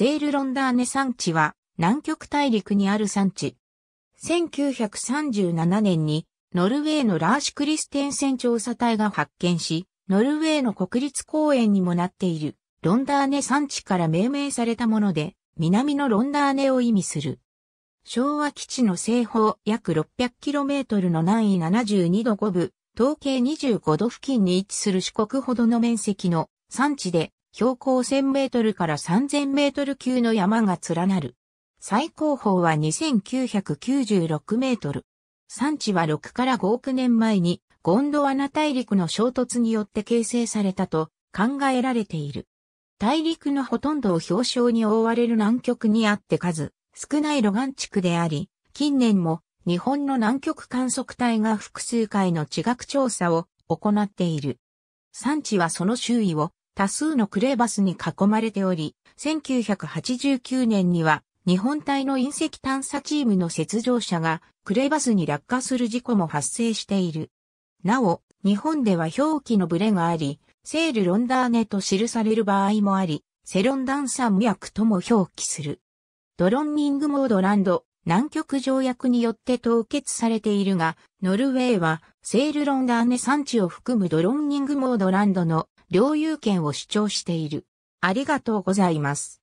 セールロンダーネ山地は南極大陸にある山地。1937年にノルウェーのラーシュクリステンセン調査隊が発見し、ノルウェーの国立公園にもなっているロンダーネ山地から命名されたもので、南のロンダーネを意味する。昭和基地の西方約 600km の南緯72度5分、統計25度付近に位置する四国ほどの面積の山地で標高1000メートルから3000メートル級の山が連なる。最高峰は2996メートル。山地は6から5億年前にゴンドワナ大陸の衝突によって形成されたと考えられている。大陸のほとんどを氷床に覆われる南極にあって数少ない路岸地区であり、近年も日本の南極観測隊が複数回の地学調査を行っている。山地はその周囲を多数のクレーバスに囲まれており、1989年には日本隊の隕石探査チームの雪上車がクレーバスに落下する事故も発生している。なお、日本では表記のブレがあり、セールロンダーネと記される場合もあり、セロンダン山脈とも表記する。ドロンニングモードランド、南極条約によって凍結されているが、ノルウェーはセールロンダーネ山地を含むドロンニングモードランドの領有権を主張している。ありがとうございます。